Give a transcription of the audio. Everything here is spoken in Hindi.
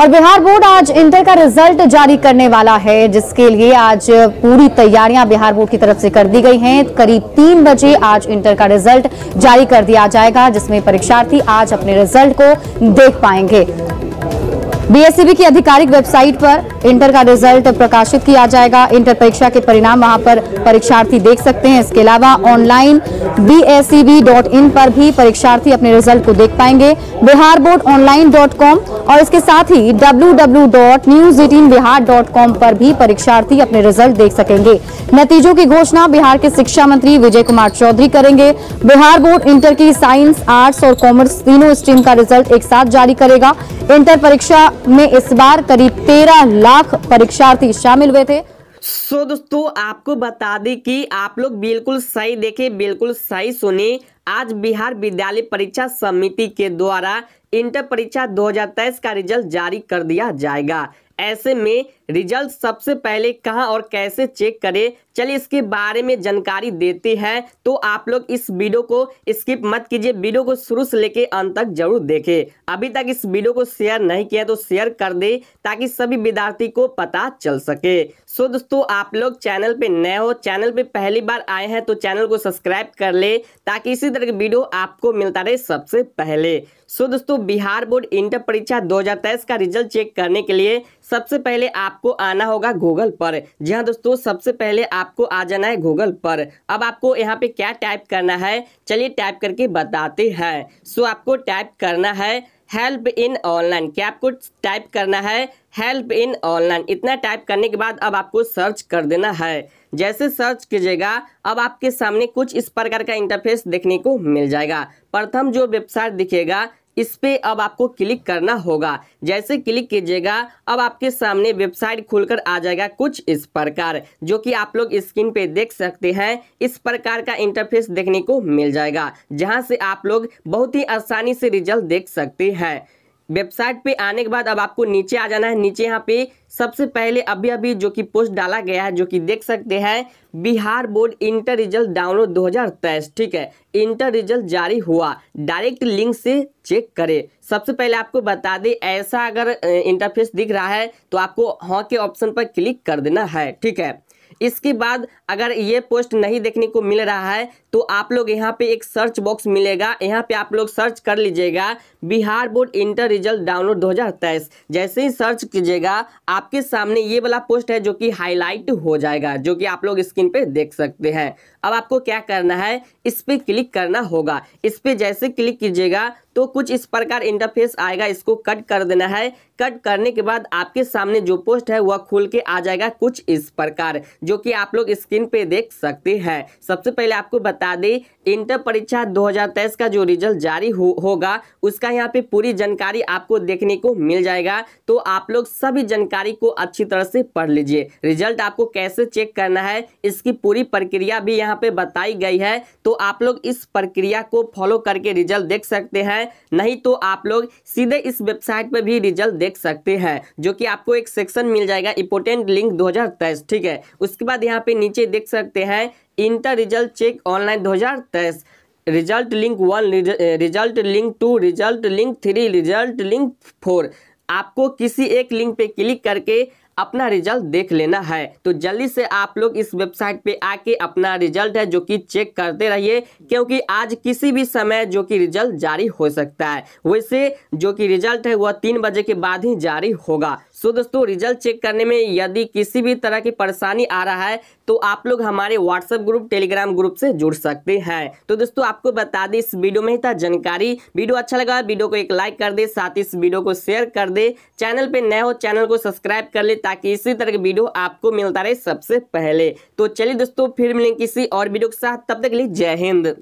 और बिहार बोर्ड आज इंटर का रिजल्ट जारी करने वाला है जिसके लिए आज पूरी तैयारियां बिहार बोर्ड की तरफ से कर दी गई हैं करीब तीन बजे आज इंटर का रिजल्ट जारी कर दिया जाएगा जिसमें परीक्षार्थी आज अपने रिजल्ट को देख पाएंगे बीएसईबी e की आधिकारिक वेबसाइट पर इंटर का रिजल्ट प्रकाशित किया जाएगा इंटर परीक्षा के परिणाम वहां पर परीक्षार्थी देख सकते हैं इसके अलावा online BSEB e dot in पर भी परीक्षार्थी अपने रिजल्ट को देख पाएंगे Bihar board online dot com और इसके साथ ही डब्ल्यू पर भी परीक्षार्थी अपने रिजल्ट देख सकेंगे नतीजों की घोषणा बिहार के शिक्षा मंत्री विजय कुमार चौधरी करेंगे बिहार बोर्ड इंटर की साइंस आर्ट्स और कॉमर्स तीनों स्ट्रीम का रिजल्ट एक साथ जारी करेगा इंटर परीक्षा में इस बार करीब तेरह लाख परीक्षार्थी शामिल हुए थे सो दोस्तों आपको बता दें कि आप लोग बिल्कुल सही देखे बिल्कुल सही सुने आज बिहार विद्यालय परीक्षा समिति के द्वारा इंटर परीक्षा 2023 का रिजल्ट जारी कर दिया जाएगा ऐसे में रिजल्ट सबसे पहले कहाँ और कैसे चेक करें चलिए इसके बारे में जानकारी देते हैं तो आप लोग इस वीडियो को स्किप मत कीजिए वीडियो को शुरू से लेके अंत तक जरूर देखें अभी तक इस वीडियो को शेयर नहीं किया तो शेयर कर दे ताकि सभी विद्यार्थी को पता चल सके सो दोस्तों आप लोग चैनल पे नए हो चैनल पे पहली बार आए हैं तो चैनल को सब्सक्राइब कर ले ताकि इसी तरह की वीडियो आपको मिलता रहे सबसे पहले सो दोस्तों बिहार बोर्ड इंटर परीक्षा दो का रिजल्ट चेक करने के लिए सबसे पहले आप आपको आना होगा गूगल पर जी हाँ दोस्तों सबसे पहले आपको आ जाना है गूगल पर अब आपको यहाँ पे क्या टाइप करना है चलिए टाइप करके बताते हैं सो आपको टाइप करना है हेल्प इन ऑनलाइन क्या आपको टाइप करना है हेल्प इन ऑनलाइन इतना टाइप करने के बाद अब आपको सर्च कर देना है जैसे सर्च कीजिएगा अब आपके सामने कुछ इस प्रकार का इंटरफेस देखने को मिल जाएगा प्रथम जो वेबसाइट दिखेगा इस पर अब आपको क्लिक करना होगा जैसे क्लिक कीजिएगा अब आपके सामने वेबसाइट खुलकर आ जाएगा कुछ इस प्रकार जो कि आप लोग स्क्रीन पे देख सकते हैं इस प्रकार का इंटरफेस देखने को मिल जाएगा जहां से आप लोग बहुत ही आसानी से रिजल्ट देख सकते हैं वेबसाइट पे आने के बाद अब आपको नीचे आ जाना है नीचे यहाँ पे सबसे पहले अभी अभी जो कि पोस्ट डाला गया है जो कि देख सकते हैं Bihar board inter result download 2023 ठीक है इंटर रिजल्ट जारी हुआ डायरेक्ट लिंक से चेक करें सबसे पहले आपको बता दें ऐसा अगर इंटरफेस दिख रहा है तो आपको हाँ के ऑप्शन पर क्लिक कर देना है ठीक है इसके बाद अगर ये पोस्ट नहीं देखने को मिल रहा है तो आप लोग यहाँ पे एक सर्च बॉक्स मिलेगा यहाँ पे आप लोग सर्च कर लीजिएगा Bihar board inter result download 2023 जैसे ही सर्च कीजिएगा आपके सामने ये वाला पोस्ट है जो कि हाईलाइट हो जाएगा जो कि आप लोग स्क्रीन पे देख सकते हैं अब आपको क्या करना है इस पर क्लिक करना होगा इस पर जैसे क्लिक कीजिएगा तो कुछ इस प्रकार इंटरफेस आएगा इसको कट कर देना है कट करने के बाद आपके सामने जो पोस्ट है वह खुल के आ जाएगा कुछ इस प्रकार जो कि आप लोग स्क्रीन पे देख सकते हैं सबसे पहले आपको बता दें इंटर परीक्षा 2023 का जो रिजल्ट जारी हो, होगा उसका यहाँ पे पूरी जानकारी आपको देखने को मिल जाएगा तो आप लोग सभी जानकारी को अच्छी तरह से पढ़ लीजिए रिजल्ट आपको कैसे चेक करना है इसकी पूरी प्रक्रिया भी यहाँ पे बताई गई है तो आप लोग इस प्रक्रिया को फॉलो करके रिजल्ट देख सकते हैं नहीं तो आप लोग सीधे इस वेबसाइट पर भी रिजल्ट देख सकते हैं जो कि आपको एक सेक्शन मिल जाएगा इंपोर्टेंट लिंक दो ठीक है उसके बाद यहाँ पे नीचे देख सकते हैं inter result check online 2023 result link one result link two result link three result link four आपको किसी एक लिंक पे क्लिक करके अपना रिजल्ट देख लेना है तो जल्दी से आप लोग इस वेबसाइट पे आके अपना रिजल्ट है जो कि चेक करते रहिए क्योंकि आज किसी भी समय जो कि रिजल्ट जारी हो सकता है वैसे जो कि रिजल्ट है वह तीन बजे के बाद ही जारी होगा सो दोस्तों रिजल्ट चेक करने में यदि किसी भी तरह की परेशानी आ रहा है तो आप लोग हमारे व्हाट्सएप ग्रुप टेलीग्राम ग्रुप से जुड़ सकते हैं तो दोस्तों आपको बता दें इस वीडियो में ही था जानकारी वीडियो अच्छा लगा वीडियो को एक लाइक कर दे साथ ही इस वीडियो को शेयर कर दे चैनल पर नए हो चैनल को सब्सक्राइब कर ले ताकि इसी तरह की वीडियो आपको मिलता रहे सबसे पहले तो चलिए दोस्तों फिर मिलेंगे किसी और वीडियो के साथ तब तक लिए जय हिंद